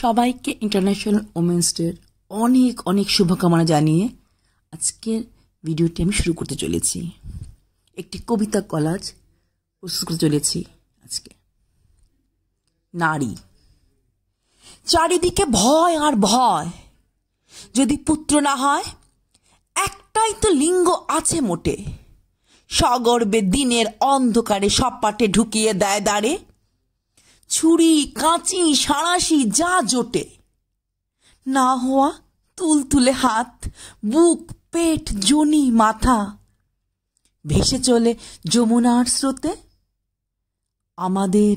সবাইকে international women's ডের অনেক অনেক শুভকামনা জানিয়ে আজকের ভিডিওটি আমি শুরু করতে চলেছি একটি কবিতা কলাজ প্রস্তুত করতে চলেছি আজকে নারী চারিদিকে ভয় আর ভয় যদি পুত্র না হয় একটাই তো লিঙ্গ আছে মোটে সগর্বে দিনের অন্ধকারে সব পাটে ঢুকিয়ে দেয় দাঁড়ে ছুরি কাঁচি সাঁড়াশি যা জোটে না হওয়া তুলতুলে হাত বুক পেট জনি মাথা ভেসে চলে যমুনার স্রোতে আমাদের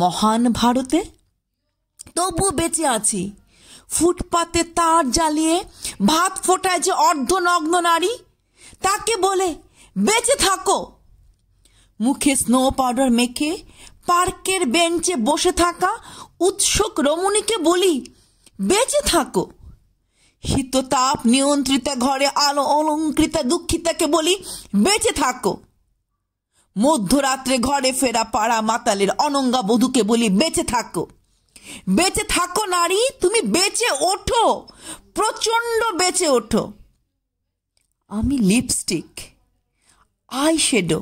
মহান ভারতে তবু বেঁচে আছি ফুটপাতে তার জ্বালিয়ে ভাত ফোটায় যে অর্ধনগ্ন নারী তাকে বলে বেঁচে থাকো মুখে স্নো পাউডার মেখে পার্কের বেঞ্চে বসে থাকা উৎসুক রমণীকে বলি বেঁচে থাকো শীততাপ নিয়ন্ত্রিতা ঘরে আলো অলঙ্কৃতা দুঃখিতাকে বলি বেঁচে থাকো মধ্যরাত্রে ঘরে ফেরা পাড়া মাতালের অনঙ্গা বধুকে বলি বেঁচে থাকো বেঁচে থাকো নারী তুমি বেঁচে ওঠো প্রচণ্ড বেঁচে ওঠো আমি লিপস্টিক আই শেডো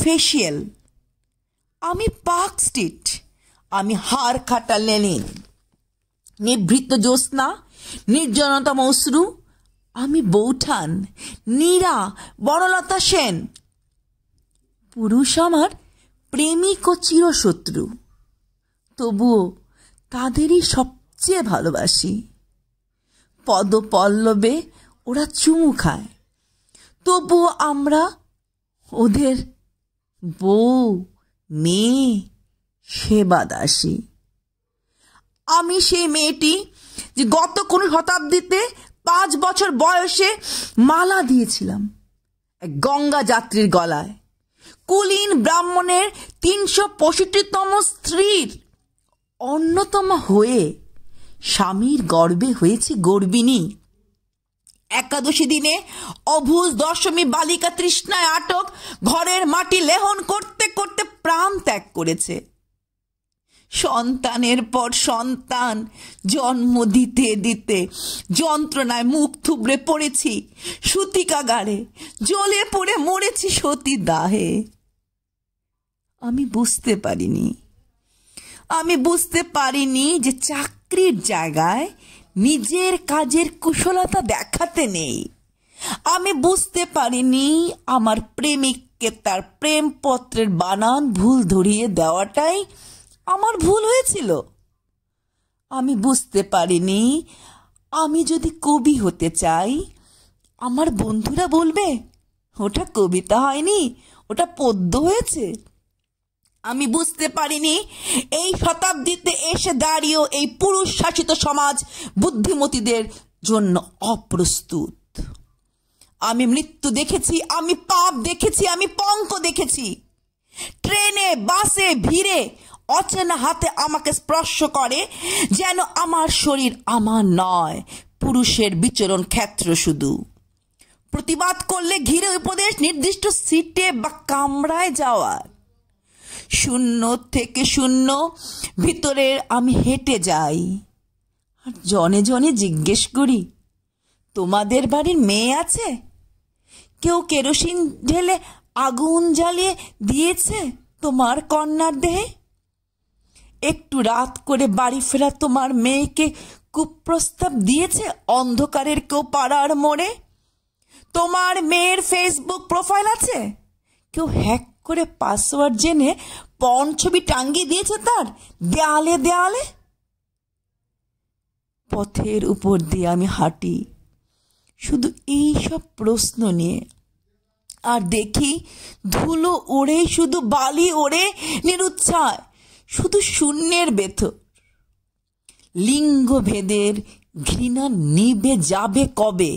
ফেশিয়াল আমি পার্ক স্ট্রিট আমি হার খাটা লেনিন নিভৃত জ্যোৎস্না নির্জনতা মৌসরু আমি বৌঠান নীরা বড়লতা সেন পুরুষ আমার প্রেমিক ও চিরশত্রু তবুও তাদেরই সবচেয়ে ভালোবাসি পদপল্লবে ওরা চুমু খায় তবুও আমরা ওদের বউ মেয়ে সেবা দাসী আমি সেই মেয়েটি যে গত কোন শতাব্দীতে পাঁচ বছর বয়সে মালা দিয়েছিলাম গঙ্গা যাত্রীর গলায় কুলীন ব্রাহ্মণের তিনশো পঁয়ষট্টিতম স্ত্রীর অন্যতম হয়ে স্বামীর গর্বে হয়েছে গর্বিনী একাদশী দিনে অভুজ দশমী বালিকা তৃষ্ণায় আটক ঘরের মাটি লেহন করতে করতে প্রাণ ত্যাগ করেছে সন্তানের পর সন্তান জন্ম দিতে দিতে যন্ত্রণায় মুখ থুবড়ে পড়েছি সুতিকাগারে জলে পড়ে মরেছি সতী দাহে আমি বুঝতে পারিনি আমি বুঝতে পারিনি যে চাকরির জায়গায় নিজের কাজের কুশলতা দেখাতে নেই আমি বুঝতে পারিনি আমার প্রেমিক লোককে তার প্রেমপত্রের বানান ভুল ধরিয়ে দেওয়াটাই আমার ভুল হয়েছিল আমি বুঝতে পারিনি আমি যদি কবি হতে চাই আমার বন্ধুরা বলবে ওটা কবিতা হয়নি ওটা পদ্য হয়েছে আমি বুঝতে পারিনি এই শতাব্দীতে এসে দাঁড়িয়েও এই পুরুষ শাসিত সমাজ বুদ্ধিমতীদের জন্য অপ্রস্তুত আমি মৃত্যু দেখেছি আমি পাপ দেখেছি আমি পঙ্ক দেখেছি ট্রেনে বাসে ভিড়ে অচেনা হাতে আমাকে স্পর্শ করে যেন আমার শরীর আমার নয় পুরুষের বিচরণ ক্ষেত্র শুধু প্রতিবাদ করলে ঘিরে উপদেশ নির্দিষ্ট সিটে বা কামরায় যাওয়ার শূন্য থেকে শূন্য ভিতরে আমি হেঁটে যাই আর জনে জনে জিজ্ঞেস করি তোমাদের বাড়ির মেয়ে আছে কেউ কেরোসিন ঢেলে আগুন জ্বালিয়ে দিয়েছে তোমার কন্যার দেহে একটু রাত করে বাড়ি ফেরা তোমার মেয়েকে কুপ্রস্তাব দিয়েছে অন্ধকারের কেউ পাড়ার মোড়ে তোমার মেয়ের ফেসবুক প্রোফাইল আছে কেউ হ্যাক করে পাসওয়ার্ড জেনে পণ ছবি টাঙ্গিয়ে দিয়েছে তার দেয়ালে দেয়ালে পথের উপর দিয়ে আমি হাঁটি শুধু এই সব প্রশ্ন নিয়ে আর দেখি ধুলো ওড়ে শুধু বালি ওড়ে নিরুৎসায় শুধু শূন্যের বেথর লিঙ্গভেদের ঘৃণা নিবে যাবে কবে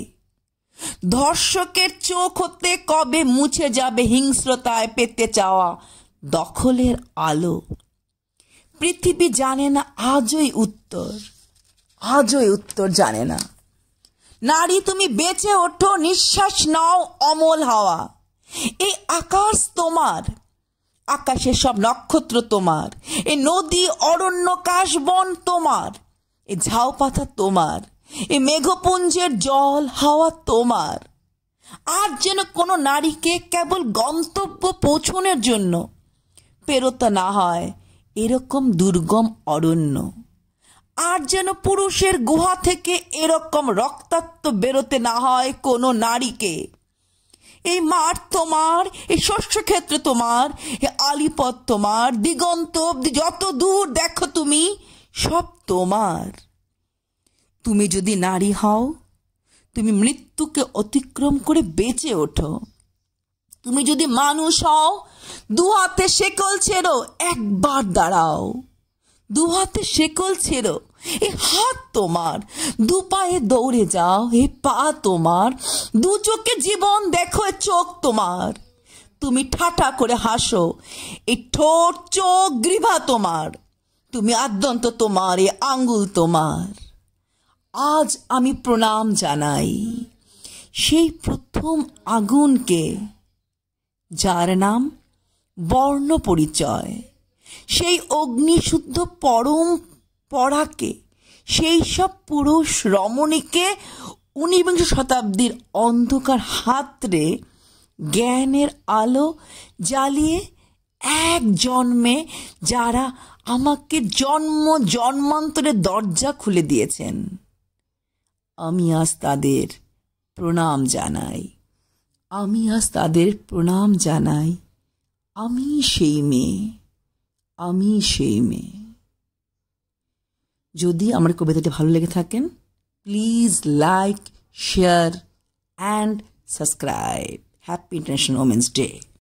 ধর্ষকের চোখ হতে কবে মুছে যাবে হিংস্রতায় পেতে চাওয়া দখলের আলো পৃথিবী জানে না আজই উত্তর আজই উত্তর জানে না নারী তুমি বেঁচে ওঠো নিঃশ্বাস নাও অমল হাওয়া এই আকাশ তোমার আকাশের সব নক্ষত্র তোমার এ নদী অরণ্য কাশবন তোমার এ ঝাউ পাতা তোমার এ মেঘপুঞ্জের জল হাওয়া তোমার আর যেন কোনো নারীকে কেবল গন্তব্য পৌঁছনের জন্য পেরোতা না হয় এরকম দুর্গম অরণ্য আর যেন পুরুষের গুহা থেকে এরকম রক্তাক্ত বেরোতে না হয় কোনো নারীকে এই মাঠ তোমার এই ক্ষেত্র তোমার এ আলিপথ তোমার দিগন্ত অব্দি যত দূর দেখো তুমি সব তোমার তুমি যদি নারী হও তুমি মৃত্যুকে অতিক্রম করে বেঁচে ওঠো তুমি যদি মানুষ হও দু হাতে শেকল ছেড়ো একবার দাঁড়াও দু হাতে শেকল ছেড়ো এ হাত তোমার দু পায়ে দৌড়ে যাও এ পা তোমার দু চোখে জীবন দেখো এ চোখ তোমার তুমি ঠাটা করে হাসো এ ঠোঁট চোখ গ্রীভা তোমার তুমি আদ্যন্ত তোমার এ আঙ্গুল তোমার আজ আমি প্রণাম জানাই সেই প্রথম আগুনকে যার নাম বর্ণ পরিচয় সেই অগ্নিশুদ্ধ পরম পড়াকে সেই সব পুরুষ রমণীকে উনিবিংশ শতাব্দীর অন্ধকার হাতরে জ্ঞানের আলো জ্বালিয়ে এক জন্মে যারা আমাকে জন্ম জন্মান্তরের দরজা খুলে দিয়েছেন আমি আজ তাদের প্রণাম জানাই আমি আজ তাদের প্রণাম জানাই আমি সেই মেয়ে আমি সেই মেয়ে यदि हमारी कविताटे ভালো লেগে থাকেন please like share and subscribe happy international women's day